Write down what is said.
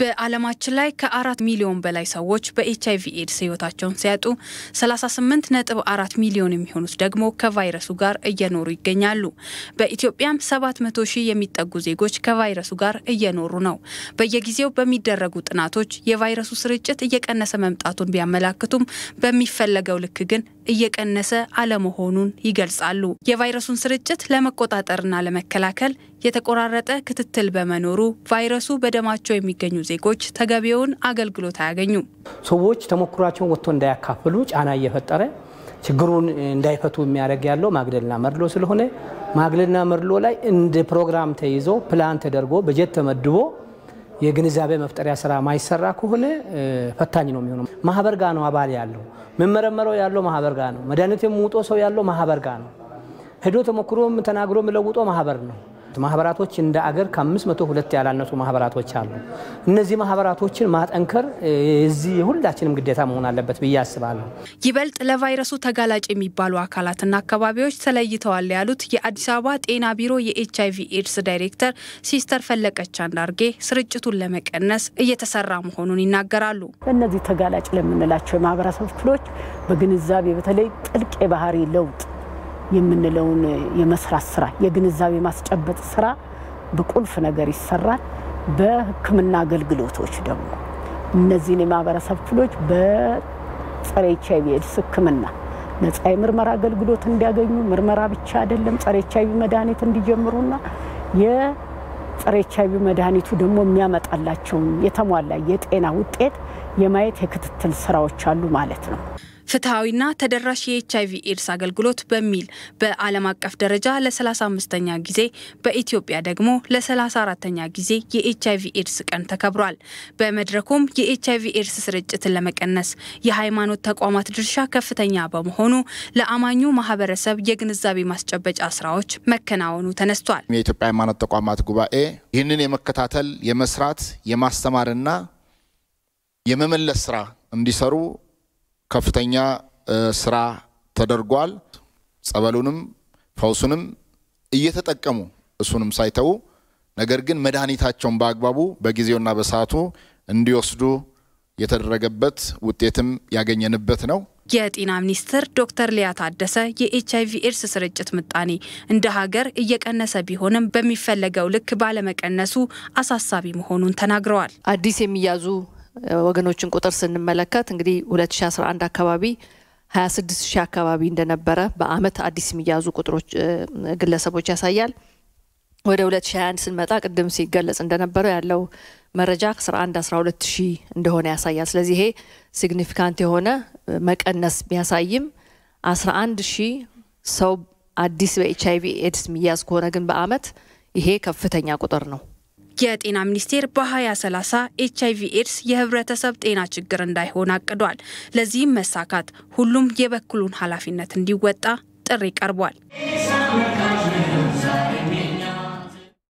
በዓለማችን ላይ ከአራት ሚሊዮን በላይ ሰዎች አይቪ ኤድስ ህይወታቸውን ሲያጡ 38 ነጥብ አራት ሚሊዮን የሚሆኑት ደግሞ ከቫይረሱ ጋር እየኖሩ ይገኛሉ። በኢትዮጵያም 700 ሺህ የሚጠጉ ዜጎች ከቫይረሱ ጋር እየኖሩ ነው። በየጊዜው በሚደረጉ ጥናቶች የቫይረሱ ስርጭት እየቀነሰ መምጣቱን ቢያመላክቱም በሚፈለገው ልክ ግን እየቀነሰ አለመሆኑን ይገልጻሉ። የቫይረሱን ስርጭት ለመቆጣጠርና ለመከላከል የተቆራረጠ ክትትል በመኖሩ ቫይረሱ በደማቸው የሚገኙ ዜጎች ተገቢውን አገልግሎት አያገኙም። ሰዎች ተሞክሯቸውን ወጥቶ እንዳያካፍሉ ጫና እየፈጠረ ችግሩን እንዳይፈቱ የሚያደርግ ያለው ማግለልና መድሎ ስለሆነ ማግለልና መድሎ ላይ እንደ ፕሮግራም ተይዞ ፕላን ተደርጎ በጀት ተመድቦ የግንዛቤ መፍጠሪያ ስራ ማይሰራ ከሆነ ፈታኝ ነው የሚሆነው። ማህበር ጋ ነው አባል ያለው መመረመረው ያለው ማህበር ጋ ነው። መድኃኒት የሚውጦ ሰው ያለው ማህበር ጋ ነው። ሄዶ ተሞክሮም ተናግሮ የሚለውጦ ማህበር ነው። ማህበራቶች እንደ አገር ከ502 ያላነሱ ማህበራቶች አሉ። እነዚህ ማህበራቶችን ማጠንከር እዚህ የሁላችንም ግዴታ መሆን አለበት ብዬ አስባለሁ። ይበልጥ ለቫይረሱ ተጋላጭ የሚባሉ አካላትና አካባቢዎች ተለይተዋል ያሉት የአዲስ አበባ ጤና ቢሮ የኤች አይቪ ኤድስ ዳይሬክተር ሲስተር ፈለቀች አንዳርጌ ስርጭቱን ለመቀነስ እየተሰራ መሆኑን ይናገራሉ። እነዚህ ተጋላጭ ለምንላቸው የማህበረሰብ ክፍሎች በግንዛቤ በተለይ ጥልቅ የባህሪ ለውጥ የምንለውን የመስራት ስራ የግንዛቤ ማስጨበጥ ስራ በቁልፍ ነገር ይሰራል። በህክምና አገልግሎቶች ደግሞ እነዚህን የማህበረሰብ ክፍሎች በጸረ ኤች ኤድስ ህክምና ነጻ የምርመራ አገልግሎት እንዲያገኙ ምርመራ ብቻ አይደለም ጸረ ኤች አይቪ መድኃኒት እንዲጀምሩና የጸረ ኤች መድኃኒቱ ደግሞ የሚያመጣላቸውን የተሟላ የጤና ውጤት የማየት የክትትል ስራዎች አሉ ማለት ነው። ፍትሐዊና ተደራሽ የኤችአይቪ ኤድስ አገልግሎት በሚል በዓለም አቀፍ ደረጃ ለ35ኛ ጊዜ በኢትዮጵያ ደግሞ ለ34ኛ ጊዜ አይቪ ኤድስ ቀን ተከብሯል። በመድረኩም አይቪ ኤድስ ስርጭትን ለመቀነስ የሃይማኖት ተቋማት ድርሻ ከፍተኛ በመሆኑ ለአማኙ ማህበረሰብ የግንዛቤ ማስጨበጫ ስራዎች መከናወኑ ተነስቷል። የኢትዮጵያ ሃይማኖት ተቋማት ጉባኤ ይህንን የመከታተል የመስራት የማስተማርና የመመለስ ስራ እንዲሰሩ ከፍተኛ ስራ ተደርጓል። ጸበሉንም ፈውሱንም እየተጠቀሙ እሱንም ሳይተዉ ነገር ግን መድኃኒታቸውን በአግባቡ በጊዜውና በሰዓቱ እንዲወስዱ የተደረገበት ውጤትም ያገኘንበት ነው። የጤና ሚኒስትር ዶክተር ሊያ ታደሰ የኤች አይቪ ኤድስ ስርጭት ምጣኔ እንደ ሀገር እየቀነሰ ቢሆንም በሚፈለገው ልክ ባለመቀነሱ አሳሳቢ መሆኑን ተናግረዋል። አዲስ የሚያዙ ወገኖችን ቁጥር ስንመለከት እንግዲህ 2011 አካባቢ 26 ሺህ አካባቢ እንደነበረ በአመት አዲስ የሚያዙ ቁጥሮች ግለሰቦች ያሳያል። ወደ 2021 ስንመጣ ቅድም ሲገለጽ እንደነበረው ያለው መረጃ 11 12 ሺህ እንደሆነ ያሳያል። ስለዚህ ይሄ ሲግኒፊካንት የሆነ መቀነስ ቢያሳይም 11 ሺህ ሰው አዲስ በኤች አይቪ ኤድስ የሚያዝ ከሆነ ግን በአመት ይሄ ከፍተኛ ቁጥር ነው። የጤና ሚኒስቴር በ2030 ኤች አይቪ ኤድስ የህብረተሰብ ጤና ችግር እንዳይሆን አቅዷል። ለዚህም መሳካት ሁሉም የበኩሉን ኃላፊነት እንዲወጣ ጥሪ ቀርቧል።